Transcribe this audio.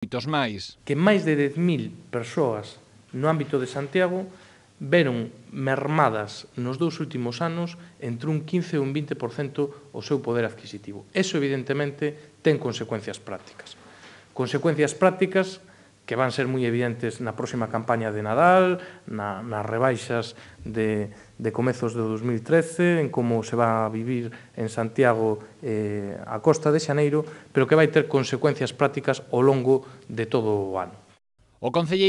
moitos máis. Que máis de 10.000 persoas no ámbito de Santiago veron mermadas nos dous últimos anos entre un 15 e un 20% o seu poder adquisitivo. Eso, evidentemente, ten consecuencias prácticas. Consecuencias prácticas que van ser moi evidentes na próxima campaña de Nadal, na, nas rebaixas de, de comezos do 2013, en como se va a vivir en Santiago eh, a costa de Xaneiro, pero que vai ter consecuencias prácticas ao longo de todo o ano. O Concelleiro